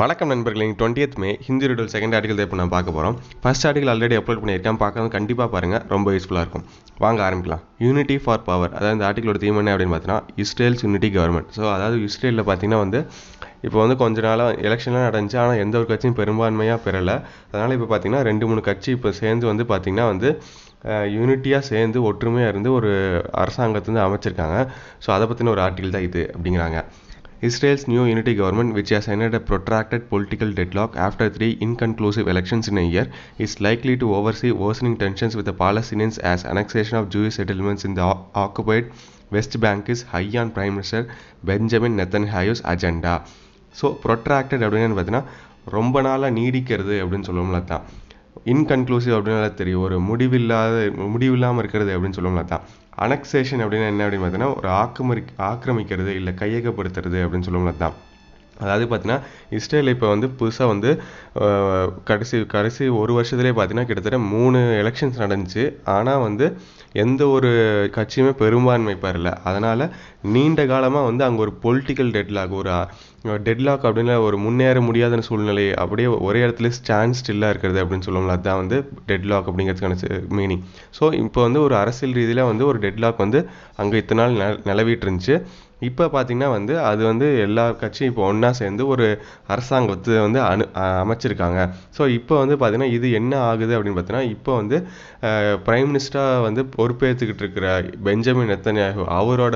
வணக்கம் நண்பர்களே twentieth May Hindu editorial second article தான் இப்போ நான் பார்க்க போகிறோம் ஃபஸ்ட் ஆர்டிகல் ஆல்ரெடி அப்லோட் பண்ணியிருக்கேன் பார்க்காம கண்டிப்பாக பாருங்கள் ரொம்ப யூஸ்ஃபுல்லாக இருக்கும் வாங்க ஆரம்பிக்கலாம் யூனிட்டி ஃபார் பவர் அதாவது இந்த ஆர்டிகலோட தீம் என்ன அப்படின்னு பார்த்தீங்கன்னா இஸ்ரேல்ஸ் யூனிட்டி கவர்மெண்ட் ஸோ அதாவது இஸ்ரேலில் பார்த்தீங்கன்னா வந்து இப்போ வந்து கொஞ்ச நாளாக எலெக்ஷன்லாம் நடந்துச்சு ஆனால் எந்த ஒரு கட்சியும் பெரும்பான்மையாக பெறலை அதனால் இப்போ பார்த்தீங்கன்னா ரெண்டு மூணு கட்சி இப்போ சேர்ந்து வந்து பார்த்திங்கன்னா வந்து யூனிட்டியாக சேர்ந்து ஒற்றுமையாக இருந்து ஒரு அரசாங்கத்தை வந்து அமைச்சிருக்காங்க ஸோ அதை பற்றின ஒரு ஆர்டிகல் தான் இது அப்படிங்கிறாங்க Israel's new unity government, which has ended a protracted political deadlock after three inconclusive elections in a year, is likely to oversee worsening tensions with the Palestinians as annexation of Jewish settlements in the occupied West Bank is high on Prime Minister Benjamin Netanyahu's agenda. So, protracted, அப்படின்னு பார்த்தீங்கன்னா ரொம்ப நாளாக நீடிக்கிறது அப்படின்னு சொல்லுவோம்ல தான் inconclusive அப்படின்னால தெரியும் ஒரு முடிவில்லாத முடிவில்லாமல் இருக்கிறது அப்படின்னு சொல்லுவோம்ல தான் அனக்சேஷன் அப்படின்னா என்ன அப்படின்னு பார்த்தீங்கன்னா ஒரு ஆக்கிரமிக் ஆக்கிரமிக்கிறது இல்லை கையகப்படுத்துறது அப்படின்னு சொல்லுவோம்ல தான் அதாவது பார்த்தீங்கன்னா இஸ்ரேல் இப்போ வந்து புதுசாக வந்து கடைசி கடைசி ஒரு வருஷத்துலேயே பார்த்தீங்கன்னா கிட்டத்தட்ட மூணு எலெக்ஷன்ஸ் நடந்துச்சு ஆனால் வந்து எந்த ஒரு கட்சியுமே பெரும்பான்மை பெறல அதனால் நீண்ட காலமாக வந்து அங்கே ஒரு பொலிட்டிக்கல் டெட்லாக் ஒரு டெட்லாக் அப்படின்னு ஒரு முன்னேற முடியாத சூழ்நிலை அப்படியே ஒரே இடத்துல ஸ்டாண்ட் ஸ்டில்லாக இருக்கிறது அப்படின்னு சொல்லுவோம்ல அதுதான் வந்து டெட்லாக் அப்படிங்கிறதுக்கான மீனிங் ஸோ இப்போ வந்து ஒரு அரசியல் ரீதியில் வந்து ஒரு டெட்லாக் வந்து அங்கே இத்தனை நாள் நிலவிட்டு இருந்துச்சு இப்போ பார்த்தீங்கன்னா வந்து அது வந்து எல்லா கட்சியும் இப்போ ஒன்றா சேர்ந்து ஒரு அரசாங்கத்தை வந்து அனு அமைச்சிருக்காங்க ஸோ இப்போ வந்து பார்த்திங்கன்னா இது என்ன ஆகுது அப்படின்னு பார்த்தீங்கன்னா இப்போ வந்து பிரைம் மினிஸ்டராக வந்து பொறுப்பேற்றுக்கிட்டு இருக்கிற பெஞ்சமின் நெத்தன்யாகு அவரோட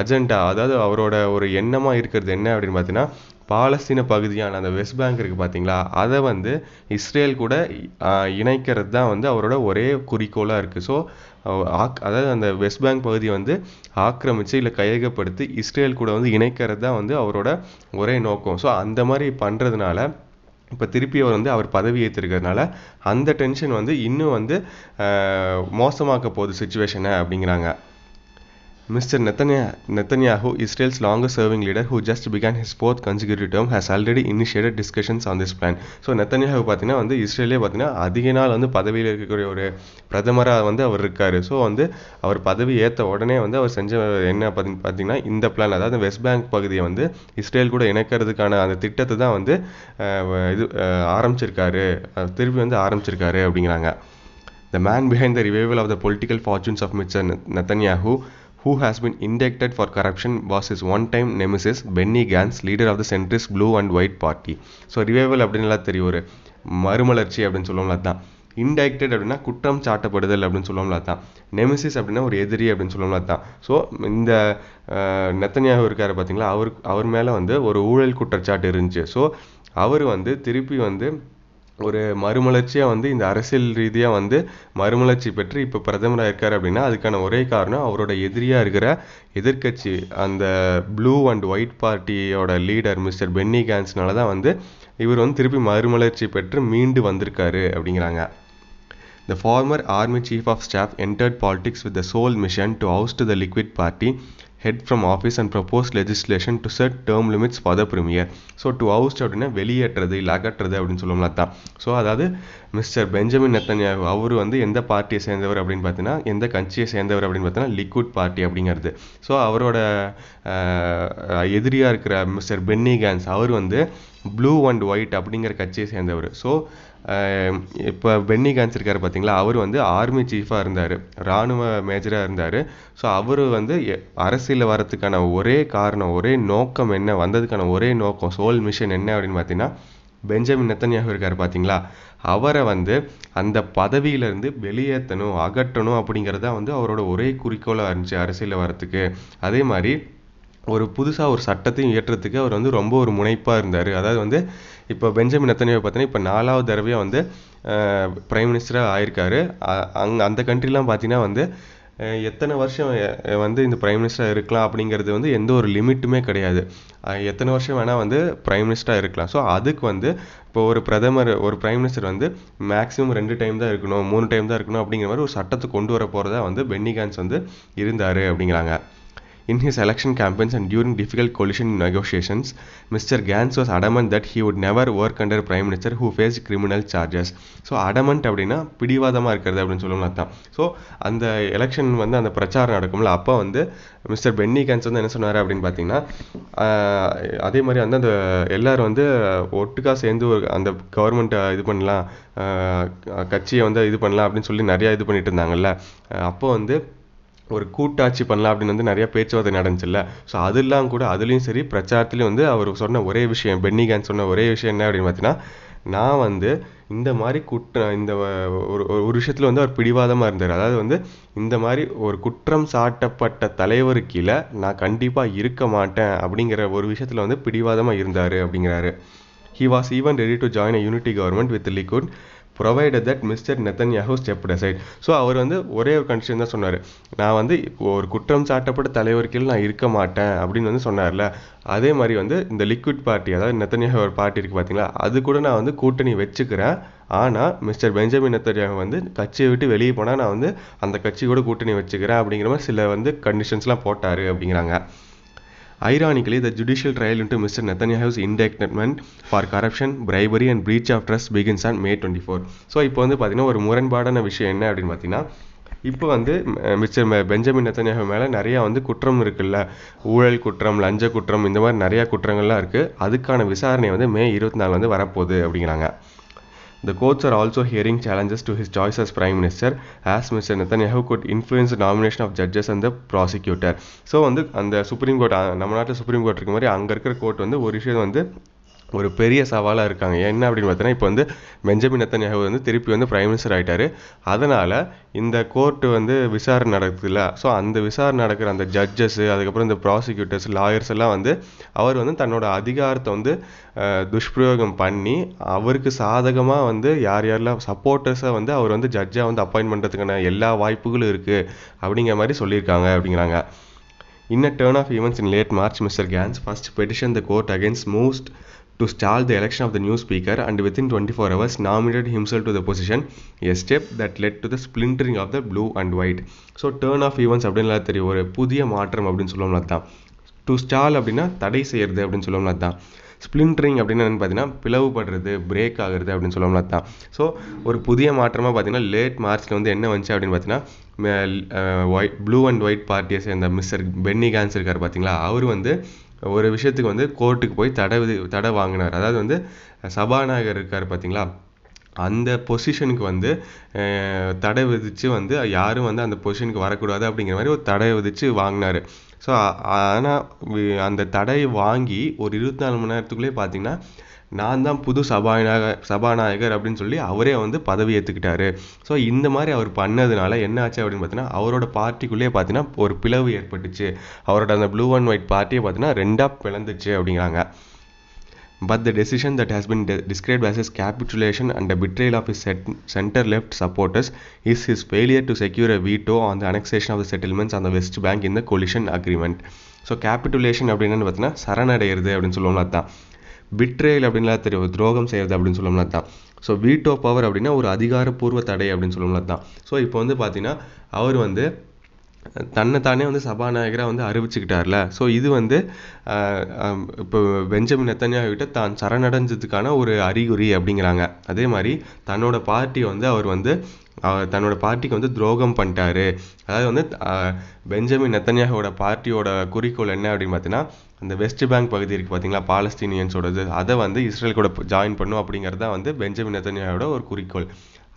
அஜெண்டா அதாவது அவரோட ஒரு எண்ணமாக இருக்கிறது என்ன அப்படின்னு பார்த்தீங்கன்னா பாலஸ்தீன பகுதியான அந்த வெஸ்ட் பேங்க் இருக்குது பார்த்தீங்களா அதை வந்து இஸ்ரேல் கூட இணைக்கிறது தான் வந்து அவரோட ஒரே குறிக்கோளாக இருக்குது ஸோ ஆக் அதாவது அந்த வெஸ்ட் பேங்க் பகுதியை வந்து ஆக்கிரமித்து இல்லை கையகப்படுத்தி இஸ்ரேல் கூட வந்து இணைக்கிறது தான் வந்து அவரோட ஒரே நோக்கம் ஸோ அந்த மாதிரி பண்ணுறதுனால இப்போ திருப்பி அவர் வந்து அவர் பதவி ஏற்றிருக்கிறதுனால அந்த டென்ஷன் வந்து இன்னும் வந்து மோசமாக்க போகுது சுச்சுவேஷனை அப்படிங்கிறாங்க Mr. Netanya- Netanyahu, Israel's longest serving leader who just began his fourth consecutive term, has already initiated discussions on this plan. So Netanyahu பார்த்தீங்கன்னா வந்து இஸ்ரேலே பார்த்தீங்கன்னா அதிக நாள் வந்து பதவியில் இருக்கக்கூடிய ஒரு பிரதமராக வந்து அவர் இருக்கார் ஸோ வந்து அவர் பதவி ஏற்ற உடனே வந்து அவர் செஞ்ச என்ன பார்த்தீங்கன்னா இந்த பிளான் அதாவது வெஸ்ட் பேங்க் பகுதியை வந்து இஸ்ரேல் கூட இணைக்கிறதுக்கான அந்த திட்டத்தை தான் வந்து இது ஆரம்பிச்சிருக்காரு திருப்பி வந்து ஆரம்பிச்சிருக்காரு அப்படிங்கிறாங்க The man behind the revival of the political fortunes of Mr. Netanyahu who has been indicted for corruption, was his one-time nemesis Benny Gantz leader of the centrist blue and white party so revival அப்படின்லாம் தெரியும் ஒரு மறுமலர்ச்சி அப்படின்னு சொல்லுவோம்ல அதுதான் இன்டைக்டட் அப்படின்னா குற்றம் சாட்டப்படுதல் அப்படின்னு சொல்லுவோம்ல அதுதான் நெமிசிஸ் அப்படின்னா ஒரு எதிரி அப்படின்னு சொல்லுவோம்ல அதுதான் ஸோ இந்த நெத்தனியாக இருக்கார் பார்த்தீங்களா அவர் அவர் மேலே வந்து ஒரு ஊழல் குற்றச்சாட்டு இருந்துச்சு ஸோ அவர் வந்து திருப்பி வந்து ஒரு மறுமலர்ச்சியாக வந்து இந்த அரசியல் ரீதியாக வந்து மறுமலர்ச்சி பெற்று இப்போ பிரதமராக இருக்கார் அப்படின்னா அதுக்கான ஒரே காரணம் அவரோட எதிரியாக இருக்கிற எதிர்கட்சி அந்த ப்ளூ அண்ட் ஒயிட் பார்ட்டியோட லீடர் மிஸ்டர் பென்னி கேன்ஸ்னால தான் வந்து இவர் வந்து திருப்பி மறுமலர்ச்சி பெற்று மீண்டு வந்திருக்காரு அப்படிங்கிறாங்க the former army chief of staff entered politics with the sole mission to oust to the Likud party head from office and propose legislation to set term limits for the premier so to oust அப்படின்னா வெளியேற்றது இல்லை அகற்றுறது அப்படின்னு சொல்லுவோம்ல தான் so அதாவது mister Benjamin Netanyahu அவர் வந்து எந்த பார்ட்டியை சேர்ந்தவர் அப்படின்னு பார்த்தீங்கன்னா எந்த கட்சியை சேர்ந்தவர் அப்படின்னு பார்த்தீங்கன்னா லிக்விட் பார்ட்டி அப்படிங்கிறது ஸோ அவரோட எதிரியாக இருக்கிற மிஸ்டர் பென்னி கேன்ஸ் அவர் வந்து ப்ளூ அண்ட் ஒயிட் அப்படிங்கிற கட்சியை சேர்ந்தவர் ஸோ இப்போ பென்னி கேன்ஸ் இருக்கார் பார்த்தீங்களா அவர் வந்து ஆர்மி சீஃபாக இருந்தார் இராணுவ மேஜராக இருந்தார் ஸோ அவர் வந்து அரசியல் வரத்துக்கான ஒரே காரணம் ஒரே நோக்கம் என்ன வந்ததுக்கான ஒரே நோக்கம் சோல் மிஷன் என்ன அப்படின்னு பார்த்தீங்கன்னா பெஞ்சமின் நெத்தன்யாகு இருக்கார் பார்த்தீங்களா அவரை வந்து அந்த பதவியிலேருந்து வெளியேற்றணும் அகற்றணும் அப்படிங்கிறதா வந்து அவரோட ஒரே குறிக்கோளாக இருந்துச்சு அரசியலில் வரத்துக்கு அதே மாதிரி ஒரு புதுசாக ஒரு சட்டத்தையும் இயற்றுறதுக்கு அவர் வந்து ரொம்ப ஒரு முனைப்பாக இருந்தார் அதாவது வந்து இப்போ பெஞ்சமின் நெத்தனியாவை பார்த்தீங்கன்னா இப்போ நாலாவது தடவையாக வந்து பிரைம் மினிஸ்டராக ஆயிருக்காரு அங்கே அந்த கண்ட்ரிலாம் பார்த்தீங்கன்னா வந்து எத்தனை வருஷம் வந்து இந்த பிரைம் மினிஸ்டராக இருக்கலாம் அப்படிங்கிறது வந்து எந்த ஒரு லிமிட்டுமே கிடையாது எத்தனை வருஷம் வேணால் வந்து பிரைம் மினிஸ்டராக இருக்கலாம் ஸோ அதுக்கு வந்து இப்போ ஒரு பிரதமர் ஒரு பிரைம் மினிஸ்டர் வந்து மேக்ஸிமம் ரெண்டு டைம் தான் இருக்கணும் மூணு டைம் தான் இருக்கணும் அப்படிங்கிற மாதிரி ஒரு சட்டத்தை கொண்டு வர போகிறதா வந்து பென்னிகான்ஸ் வந்து இருந்தார் அப்படிங்கிறாங்க In his election campaigns and during difficult coalition negotiations, Mr. Gans was adamant that he would never work under prime minister who faced criminal charges. So adamant அப்படின்னா பிடிவாதமாக இருக்கிறது அப்படின்னு சொல்லணும்னு அர்த்தம் ஸோ அந்த எலெக்ஷன் வந்து அந்த பிரச்சாரம் நடக்கும்ல அப்போ வந்து மிஸ்டர் பென்னி கேன்ஸ் வந்து என்ன சொன்னார் அப்படின்னு பார்த்தீங்கன்னா அதே மாதிரி வந்து அந்த எல்லோரும் வந்து ஒட்டுக்காக சேர்ந்து ஒரு அந்த கவர்மெண்ட்டை இது பண்ணலாம் கட்சியை வந்து இது பண்ணலாம் அப்படின்னு சொல்லி நிறையா இது பண்ணிட்டு இருந்தாங்கல்ல அப்போ வந்து ஒரு கூட்டாட்சி பண்ணலாம் அப்படின்னு வந்து நிறைய பேச்சுவார்த்தை நடந்துச்சுல்ல ஸோ அதெல்லாம் கூட அதுலேயும் சரி பிரச்சாரத்துலேயும் வந்து அவர் சொன்ன ஒரே விஷயம் பென்னிகான் சொன்ன ஒரே விஷயம் என்ன அப்படின்னு பார்த்தீங்கன்னா நான் வந்து இந்த மாதிரி குற்ற இந்த ஒரு ஒரு விஷயத்தில் வந்து அவர் பிடிவாதமாக இருந்தார் அதாவது வந்து இந்த மாதிரி ஒரு குற்றம் சாட்டப்பட்ட தலைவர் கீழே நான் கண்டிப்பாக இருக்க மாட்டேன் அப்படிங்கிற ஒரு விஷயத்தில் வந்து பிடிவாதமாக இருந்தார் அப்படிங்கிறாரு he was even ready to join a unity government with Likud provided that mister Netanyahu step aside so அவர் வந்து ஒரே ஒரு கண்டிஷன் தான் சொன்னார் நான் வந்து ஒரு குற்றம் சாட்டப்பட்ட தலைவர் கீழ் நான் இருக்க மாட்டேன் அப்படின்னு வந்து சொன்னார்ல அதே மாதிரி வந்து இந்த லிக்விட் பார்ட்டி அதாவது நெத்தன்யாஹூ ஒரு பார்ட்டி இருக்குது பார்த்தீங்களா அது கூட நான் வந்து கூட்டணி வச்சுக்கிறேன் ஆனால் மிஸ்டர் பெஞ்சமின் நெத்தன்யாஹூ வந்து கட்சியை விட்டு வெளியே போனால் நான் வந்து அந்த கட்சி கூட கூட்டணி வச்சுக்கிறேன் அப்படிங்கிற மாதிரி சில வந்து கண்டிஷன்ஸ்லாம் போட்டார் அப்படிங்கிறாங்க Ironically, the judicial trial into Mr. Netanyahu's indictment corruption corruption, and and of trust begins begins May twenty four so இப்போ வந்து பார்த்தீங்கன்னா ஒரு முரண்பாடான விஷயம் என்ன அப்படின்னு பார்த்தீங்கன்னா இப்போ வந்து மிஸ்டர் பெஞ்சமின் நெத்தன்யாகு மேலே நிறையா வந்து குற்றம் இருக்குல்ல ஊழல் குற்றம் லஞ்ச குற்றம் இந்த மாதிரி நிறையா குற்றங்கள்லாம் இருக்குது அதுக்கான விசாரணை வந்து மே இருபத்தி நாலு வந்து வரப்போகுது அப்படிங்கிறாங்க The courts are also hearing challenges to his choice as Prime Minister as Mr. Netanyahu could influence the nomination of judges and the prosecutor so வந்து அந்த சுப்ரீம் கோர்ட் நம்ம நாட்டில் சுப்ரீம் கோர்ட் இருக்க மாதிரி அங்கே இருக்கிற கோர்ட் வந்து ஒரு விஷயம் வந்து ஒரு பெரிய சவாலாக இருக்காங்க என்ன அப்படின்னு பார்த்தீங்கன்னா இப்போ வந்து பெஞ்சமின் நெத்தன்யாஹு வந்து திருப்பி வந்து பிரைம் மினிஸ்டர் ஆகிட்டாரு அதனால் இந்த கோர்ட்டு வந்து விசாரணை நடக்குதுல்ல ஸோ அந்த விசாரணை நடக்கிற அந்த ஜட்ஜஸ்ஸு அதுக்கப்புறம் இந்த ப்ராசிக்யூட்டர்ஸ் லாயர்ஸ் எல்லாம் வந்து அவர் வந்து தன்னோட அதிகாரத்தை வந்து துஷ்பிரயோகம் பண்ணி அவருக்கு சாதகமாக வந்து யார் யாரெல்லாம் சப்போர்ட்டர்ஸை வந்து அவர் வந்து ஜட்ஜாக வந்து அப்பாயின் பண்ணுறதுக்கான எல்லா வாய்ப்புகளும் இருக்குது அப்படிங்கிற மாதிரி சொல்லியிருக்காங்க அப்படிங்கிறாங்க in a turn of of in late March mister Gantz first petition the court against moves to stall the election of the new speaker and within 24 hours nominated himself to the position, a step that led to the splintering of the blue and white. So turn of events அப்படின்லாம் தெரியும் ஒரு புதிய மாற்றம் அப்படின்னு சொல்லுவோம்ல தான் to stall அப்படின்னா தடை செய்கிறது அப்படின்னு சொல்லுவோம்ல தான் ஸ்ப்ளின்ட்ரிங் அப்படின்னு என்னென்னு பார்த்தீங்கன்னா பிளவுபடுறது பிரேக் ஆகுறது அப்படின்னு சொல்லுவோம்ல தான் ஸோ ஒரு புதிய மாற்றமாக பார்த்தீங்கன்னா லேட் மார்ச்சில் வந்து என்ன வந்துச்சு அப்படின்னு பார்த்தீங்கன்னா ஒயிட் ப்ளூ அண்ட் ஒயிட் பார்ட்டியை சேர்ந்த மிஸ்டர் பென்னி கான்ஸ் இருக்கார் பார்த்தீங்களா அவர் வந்து ஒரு விஷயத்துக்கு வந்து கோர்ட்டுக்கு போய் தடை தடை வாங்கினார் அதாவது வந்து சபாநாயகர் இருக்கார் பார்த்தீங்களா அந்த பொசிஷனுக்கு வந்து தடை விதித்து வந்து யாரும் வந்து அந்த பொசிஷனுக்கு வரக்கூடாது அப்படிங்கிற மாதிரி ஒரு தடை விதித்து வாங்கினார் ஸோ ஆனால் அந்த தடையை வாங்கி ஒரு இருபத்தி நாலு மணி நேரத்துக்குள்ளேயே பார்த்தீங்கன்னா நான் தான் புது சபாநாயக சபாநாயகர் அப்படின்னு சொல்லி அவரே வந்து பதவி ஏற்றுக்கிட்டாரு ஸோ இந்த மாதிரி அவர் பண்ணதுனால என்ன ஆச்சு அப்படின்னு பார்த்தீங்கன்னா அவரோட பார்ட்டிக்குள்ளேயே பார்த்தீங்கன்னா ஒரு பிளவு ஏற்பட்டுச்சு அவரோட அந்த ப்ளூ அண்ட் ஒயிட் பார்ட்டியை பார்த்தீங்கன்னா ரெண்டாக பிளந்துச்சு அப்படிங்கிறாங்க but the decision that has been describe as his capitulation and betrayal of his centre left supporters is his failure to secure a veto on the annexation of the settlements அந்த West Bank இந்த coalition agreement so capitulation அப்படின்னு பார்த்தீங்கன்னா சரணடைகிறது அப்படின்னு சொல்லுவோம் அதான் betrayal அப்படின்லாம் தெரியும் துரோகம் செய்யறது அப்படின்னு சொல்லணும்னா தான் ஸோ வீட்டோ பவர் அப்படின்னா ஒரு அதிகாரப்பூர்வ தடை அப்படின்னு சொல்லணும்னா தான் ஸோ இப்போ வந்து பார்த்தீங்கன்னா அவர் வந்து தன்னைத்தானே வந்து சபாநாயகராக வந்து அறிவிச்சுக்கிட்டார்ல ஸோ இது வந்து இப்போ பெஞ்சமின் விட்டு தான் சரணடைஞ்சதுக்கான ஒரு அறிகுறி அப்படிங்கிறாங்க அதே மாதிரி தன்னோட பார்ட்டியை வந்து அவர் வந்து அவர் தன்னோட பார்ட்டிக்கு வந்து துரோகம் பண்ணிட்டாரு அதாவது வந்து பெஞ்சமின் நெத்தன்யாகோட பார்ட்டியோட குறிக்கோள் என்ன அப்படின்னு பார்த்தீங்கன்னா அந்த வெஸ்ட் பேங்க் பகுதி இருக்குது பார்த்தீங்களா பாலஸ்தீனியன்ஸோடது அதை வந்து இஸ்ரேல் கூட ஜாயின் பண்ணும் அப்படிங்கிறது தான் வந்து பெஞ்சமின் நெத்தன்யாவோட ஒரு குறிக்கோள்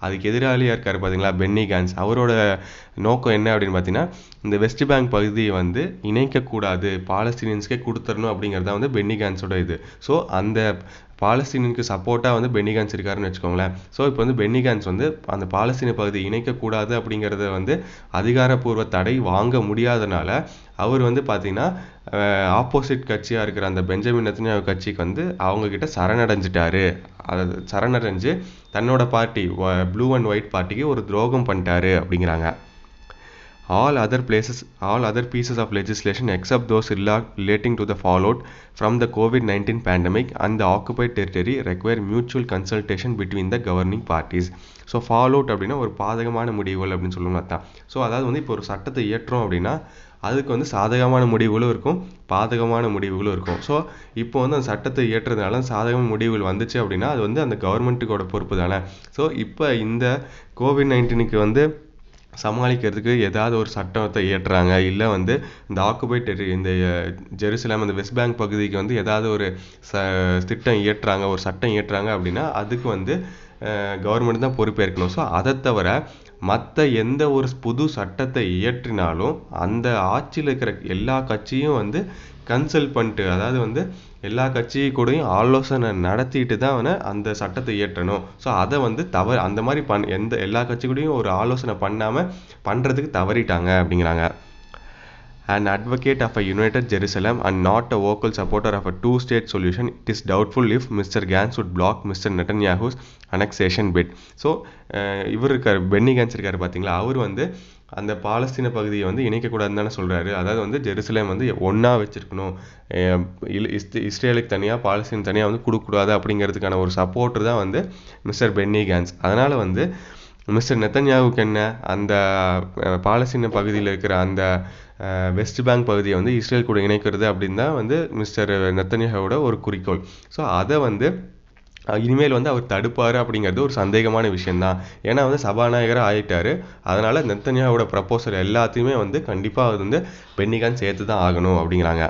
அதுக்கு எதிராளியாக இருக்கார் பார்த்தீங்களா பென்னி கேன்ஸ் அவரோட நோக்கம் என்ன அப்படின்னு பார்த்தீங்கன்னா இந்த வெஸ்ட் பேங்க் பகுதியை வந்து இணைக்கக்கூடாது பாலஸ்தீனியன்ஸ்க்கே கொடுத்துடணும் அப்படிங்கிறது தான் வந்து பென்னி கேன்ஸோட இது ஸோ அந்த பாலஸ்தீனுக்கு சப்போர்ட்டாக வந்து பென்னிகான்ஸ் இருக்காருன்னு வச்சுக்கோங்களேன் ஸோ இப்போ வந்து பென்னிகான்ஸ் வந்து அந்த பாலஸ்தீன பகுதி இணைக்கக்கூடாது அப்படிங்கிறத வந்து அதிகாரப்பூர்வ தடை வாங்க முடியாதனால அவர் வந்து பார்த்திங்கன்னா ஆப்போசிட் கட்சியாக இருக்கிற அந்த பெஞ்சமின் நெத்தனியாவு கட்சிக்கு வந்து அவங்கக்கிட்ட சரணடைஞ்சிட்டாரு அது சரணடைஞ்சு தன்னோட பார்ட்டி ப்ளூ அண்ட் ஒயிட் பார்ட்டிக்கு ஒரு துரோகம் பண்ணிட்டாரு அப்படிங்கிறாங்க all other places all other pieces of legislation except those relating to the fallout from the covid-19 pandemic and the occupied territory require mutual consultation between the governing parties so fallout அப்படின்னா ஒரு பாதகமான முடிவுகள் அப்படின்னு சொல்லுவோம் அதான் so அதாவது வந்து இப்போ ஒரு சட்டத்தை இயற்றோம் அப்படின்னா அதுக்கு வந்து சாதகமான முடிவுகளும் இருக்கும் பாதகமான முடிவுகளும் இருக்கும் ஸோ இப்போ வந்து அந்த சட்டத்தை இயற்றுறதுனால சாதகமான முடிவுகள் வந்துச்சு அப்படின்னா அது வந்து அந்த கவர்மெண்ட்டுக்கோட பொறுப்பு தானே ஸோ இப்போ இந்த கோவிட் நைன்டீனுக்கு வந்து சமாளிக்கிறதுக்கு ஏதாவது ஒரு சட்டத்தை இயற்றுறாங்க இல்லை வந்து இந்த ஆக்குபை இந்த ஜெருசலம் இந்த வெஸ்ட் பேங்க் பகுதிக்கு வந்து ஏதாவது ஒரு ச திட்டம் இயற்றுறாங்க ஒரு சட்டம் இயற்றுறாங்க அப்படின்னா அதுக்கு வந்து கவர்மெண்ட் தான் பொறுப்பேற்கணும் ஸோ அதை தவிர மற்ற எந்த ஒரு புது சட்டத்தை இயற்றினாலும் அந்த ஆட்சியில் இருக்கிற எல்லா கட்சியும் வந்து கன்சல்ட் பண்ணிட்டு அதாவது வந்து எல்லா கட்சி கூடயும் ஆலோசனை நடத்திட்டு தான் அவனை அந்த சட்டத்தை இயற்றணும் ஸோ அதை வந்து தவறு அந்த மாதிரி பண் எந்த எல்லா கட்சி கூடயும் ஒரு ஆலோசனை பண்ணாமல் பண்ணுறதுக்கு தவறிட்டாங்க அப்படிங்கிறாங்க and advocate of a united Jerusalem and not a vocal supporter of a two state solution it is doubtful if mister Gantz would block mister Netanyahu's annexation bid so இவர் இருக்கார் பென்னி கேன்ஸ் இருக்கார் பார்த்தீங்களா அவர் வந்து அந்த பாலஸ்தீன பகுதியை வந்து இணைக்கக்கூடாதுன்னு தானே சொல்கிறாரு அதாவது வந்து ஜெருசலேம் வந்து ஒன்றா வச்சுருக்கணும் இஸ் இஸ்ரேலுக்கு தனியாக பாலஸ்தீன் தனியாக வந்து கொடுக்கக்கூடாது அப்படிங்கிறதுக்கான ஒரு சப்போர்ட்டு தான் வந்து மிஸ்டர் பென்னி கேன்ஸ் அதனால் வந்து மிஸ்டர் நெத்தன்யாவுக்கு என்ன அந்த பாலஸ்தீன பகுதியில் இருக்கிற அந்த வெஸ்ட் பேங்க் பகுதியை வந்து இஸ்ரேல் கூட இணைக்கிறது அப்படின்னு தான் வந்து மிஸ்டர் நெத்தன்யாவோட ஒரு குறிக்கோள் ஸோ அதை வந்து இனிமேல் வந்து அவர் தடுப்பார் அப்படிங்கிறது ஒரு சந்தேகமான விஷயந்தான் ஏன்னா வந்து சபாநாயகராக ஆகிட்டார் அதனால் நெத்தனியாவோட ப்ரப்போசல் எல்லாத்தையுமே வந்து கண்டிப்பாக வந்து பென்னிகான் சேர்த்து தான் ஆகணும் அப்படிங்கிறாங்க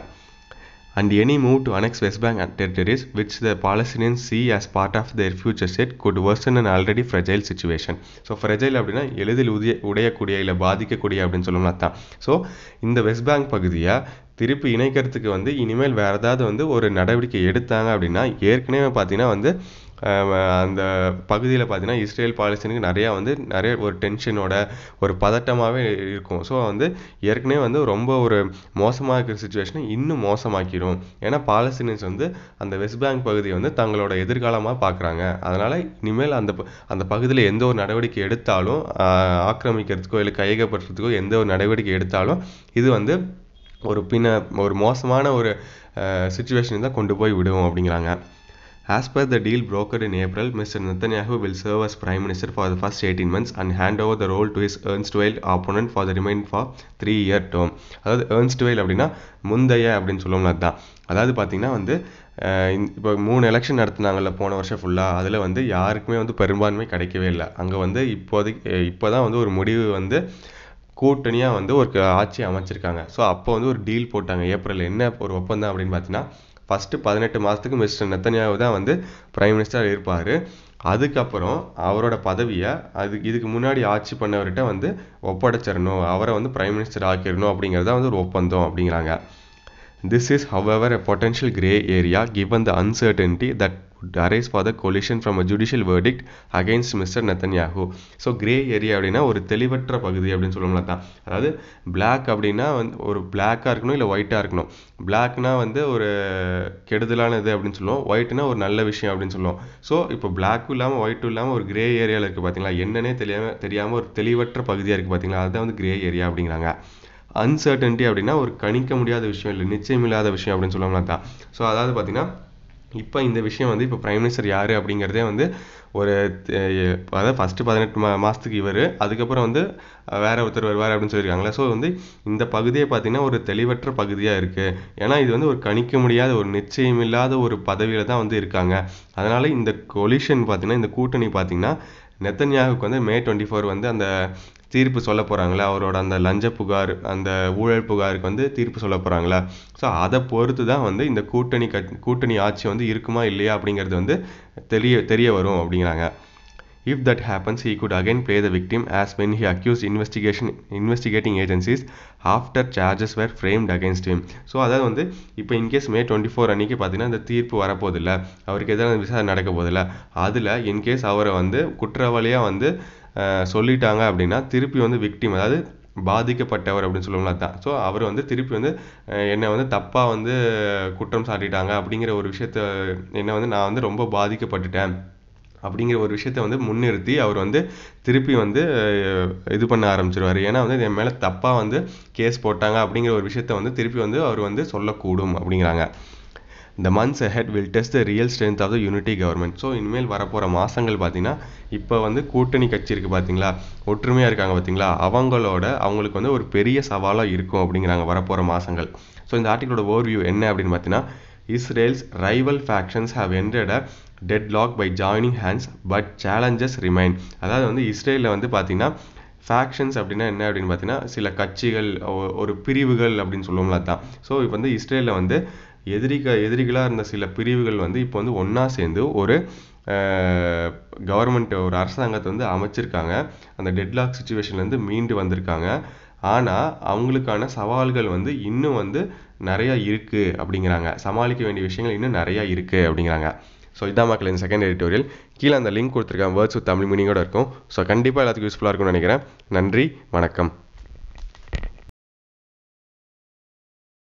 and any move to annex West Bank and territories which the Palestinians see as part of their future state could worsen and already fragile situation so fragile அப்படின்னா எளிதில் உதய உடையக்கூடிய இல்லை பாதிக்கக்கூடிய அப்படின்னு சொல்லணும்னா தான் ஸோ இந்த வெஸ்ட் பேங்க் பகுதியை திருப்பி இணைக்கிறதுக்கு வந்து இனிமேல் வேறு ஏதாவது வந்து ஒரு நடவடிக்கை எடுத்தாங்க அப்படின்னா ஏற்கனவே பார்த்திங்கன்னா வந்து அந்த பகுதியில் பார்த்திங்கன்னா இஸ்ரேல் பாலஸ்தீனுக்கு நிறையா வந்து நிறைய ஒரு டென்ஷனோட ஒரு பதட்டமாகவே இருக்கும் ஸோ வந்து ஏற்கனவே வந்து ரொம்ப ஒரு மோசமாக இருக்கிற சுச்சுவேஷனை இன்னும் மோசமாக்கிடும் ஏன்னா பாலஸ்தீனியன்ஸ் வந்து அந்த வெஸ்ட் பேங்க் பகுதியை வந்து தங்களோட எதிர்காலமாக பார்க்குறாங்க அதனால் இனிமேல் அந்த அந்த பகுதியில் எந்த ஒரு நடவடிக்கை எடுத்தாலும் ஆக்கிரமிக்கிறதுக்கோ இல்லை கையகப்படுத்துறதுக்கோ எந்த ஒரு நடவடிக்கை எடுத்தாலும் இது வந்து ஒரு பின்ன ஒரு மோசமான ஒரு சுச்சுவேஷன் தான் கொண்டு போய் விடுவோம் அப்படிங்கிறாங்க as per the deal broker in April mister will serve as prime minister for the the eighteen months and hand over the role to to erstwhile opponent for the remain for three year term. அதாவது erstwhile அப்படின்னா முந்தைய அப்படின்னு சொல்லுவோம்ல அதுதான் அதாவது பார்த்தீங்கன்னா வந்து இப்போ மூணு எலெக்ஷன் நடத்துனாங்கல்ல போன வருஷம் ஃபுல்லாக அதில் வந்து யாருக்குமே வந்து பெரும்பான்மை கிடைக்கவே இல்லை அங்கே வந்து இப்போதைக்கு இப்போ தான் வந்து ஒரு முடிவு வந்து கூட்டணியாக வந்து ஒரு ஆட்சி அமைச்சிருக்காங்க ஸோ அப்போ வந்து ஒரு டீல் போட்டாங்க ஏப்ரல் என்ன ஒரு ஒப்பந்தம் அப்படின்னு பார்த்தீங்கன்னா ஃபஸ்ட்டு பதினெட்டு மாதத்துக்கு மிஸ்டர் நெத்தன்யாவு தான் வந்து ப்ரைம் மினிஸ்டர் இருப்பார் அதுக்கப்புறம் அவரோட பதவியை அதுக்கு இதுக்கு முன்னாடி ஆட்சி பண்ணவர்கிட்ட வந்து ஒப்படைச்சிடணும் அவரை வந்து ப்ரைம் மினிஸ்டர் ஆக்கிடணும் அப்படிங்கிறது தான் வந்து ஒரு ஒப்பந்தம் அப்படிங்கிறாங்க This is however a potential grey area given the uncertainty that would arise for the collision from a judicial verdict against mister Netanyahu so grey area அப்படின்னா ஒரு தெளிவற்ற பகுதி அப்படின்னு சொல்லணும்ல தான் அதாவது பிளாக் அப்படின்னா வந்து ஒரு பிளாக்காக இருக்கணும் இல்லை ஒயிட்டாக இருக்கணும் பிளாக்னா வந்து ஒரு கெடுதலானது அப்படின்னு சொல்லுவோம் ஒயிட்னா ஒரு நல்ல விஷயம் அப்படின்னு சொல்லுவோம் ஸோ இப்போ பிளாக்கும் இல்லாமல் ஒயிட்டும் இல்லாமல் ஒரு கிரே ஏரியாவில் இருக்குது பார்த்தீங்களா என்னன்னே தெரியாமல் தெரியாமல் ஒரு தெளிவற்ற பகுதியாக இருக்குது பார்த்தீங்களா அதுதான் வந்து கிரே ஏரியா அப்படிங்கிறாங்க அன்சர்டன்ட்டி அப்படின்னா ஒரு கணிக்க முடியாத விஷயம் இல்லை நிச்சயம் இல்லாத விஷயம் அப்படின்னு சொல்லுவாங்களா தான் ஸோ அதாவது பார்த்தீங்கன்னா இப்போ இந்த விஷயம் வந்து இப்போ பிரைம் மினிஸ்டர் யார் அப்படிங்கிறதே வந்து ஒரு அதாவது ஃபஸ்ட்டு பதினெட்டு மா மாதத்துக்கு இவர் அதுக்கப்புறம் வந்து வேறு ஒருத்தர் வருவார் அப்படின்னு சொல்லியிருக்காங்களே ஸோ வந்து இந்த பகுதியை பார்த்திங்கன்னா ஒரு தெளிவற்ற பகுதியாக இருக்குது ஏன்னா இது வந்து ஒரு கணிக்க முடியாத ஒரு நிச்சயமில்லாத ஒரு பதவியில் தான் வந்து இருக்காங்க அதனால் இந்த கொலிஷன் பார்த்திங்கன்னா இந்த கூட்டணி பார்த்திங்கன்னா நெத்தன்யாகுக்கு வந்து மே டுவெண்ட்டி ஃபோர் வந்து அந்த தீர்ப்பு சொல்ல போகிறாங்களே அவரோட அந்த லஞ்ச புகார் அந்த ஊழல் புகாருக்கு வந்து தீர்ப்பு சொல்ல போகிறாங்களா ஸோ அதை பொறுத்து தான் வந்து இந்த கூட்டணி கட் கூட்டணி ஆட்சி வந்து இருக்குமா இல்லையா அப்படிங்கிறது வந்து தெரிய தெரிய வரும் அப்படிங்கிறாங்க if that happens he could again play the victim as when he accuse investigation investigating agencies after charges were framed against him so அதாவது வந்து இப்போ இன்கேஸ் மே டுவெண்ட்டி ஃபோர் அன்றைக்கி பார்த்தீங்கன்னா அந்த தீர்ப்பு வரப்போதில்ல அவருக்கு எதிராக விசாரணை நடக்க போதில்ல அதில் இன்கேஸ் அவரை வந்து குற்றவாளியாக வந்து சொல்லிட்டாங்க அப்படின்னா திருப்பி வந்து விக்டிம் அதாவது பாதிக்கப்பட்டவர் அப்படின்னு சொல்லுவாங்க தான் ஸோ அவர் வந்து திருப்பி வந்து என்னை வந்து தப்பாக வந்து குற்றம் சாட்டிட்டாங்க அப்படிங்கிற ஒரு விஷயத்த என்னை வந்து நான் வந்து ரொம்ப பாதிக்கப்பட்டுட்டேன் அப்படிங்கிற ஒரு விஷயத்த வந்து முன்னிறுத்தி அவர் வந்து திருப்பி வந்து இது பண்ண ஆரம்பிச்சிருவார் ஏன்னா வந்து என் மேலே தப்பாக வந்து கேஸ் போட்டாங்க அப்படிங்கிற ஒரு விஷயத்த வந்து திருப்பி வந்து அவர் வந்து சொல்லக்கூடும் அப்படிங்கிறாங்க இந்த months ahead will test the real strength of the unity government so இனிமேல் வரப்போகிற மாதங்கள் பார்த்திங்கன்னா இப்போ வந்து கூட்டணி கட்சி இருக்குது பார்த்தீங்களா ஒற்றுமையாக இருக்காங்க பார்த்தீங்களா அவங்களோட அவங்களுக்கு வந்து ஒரு பெரிய சவாலாக இருக்கும் அப்படிங்கிறாங்க வரப்போகிற மாதங்கள் ஸோ இந்த ஆர்டிகளோட ஓவர்வியூ என்ன அப்படின்னு பார்த்தீங்கன்னா Israel's rival factions have ended a deadlock by joining hands but challenges remain அதாவது வந்து இஸ்ரேலில் வந்து பார்த்திங்கன்னா ஃபேக்ஷன்ஸ் அப்படின்னா என்ன அப்படின்னு பார்த்தீங்கன்னா சில கட்சிகள் ஒரு பிரிவுகள் அப்படின்னு சொல்லுவோம்ல தான் ஸோ இப்போ வந்து இஸ்ரேலில் வந்து எதிரிக எதிரிகளாக இருந்த சில பிரிவுகள் வந்து இப்போ வந்து ஒன்றா சேர்ந்து ஒரு கவர்மெண்ட் ஒரு அரசாங்கத்தை வந்து அமைச்சிருக்காங்க அந்த டெட்லாக் சுச்சுவேஷன்லேருந்து மீண்டு வந்திருக்காங்க ஆனால் அவங்களுக்கான சவால்கள் வந்து இன்னும் வந்து நிறையா இருக்குது அப்படிங்கிறாங்க சமாளிக்க வேண்டிய விஷயங்கள் இன்னும் நிறையா இருக்குது அப்படிங்கிறாங்க ஸோ இதான் மக்கள் இந்த செகண்ட் எடிட்டோரியல் கீழே அந்த லிங்க் கொடுத்துருக்கேன் வேர்ட்ஸ் வித் தமிழ் மீனிங்கோடு இருக்கும் ஸோ கண்டிப்பாக எல்லாத்துக்கும் யூஸ்ஃபுல்லாக இருக்கும்னு நினைக்கிறேன் நன்றி வணக்கம்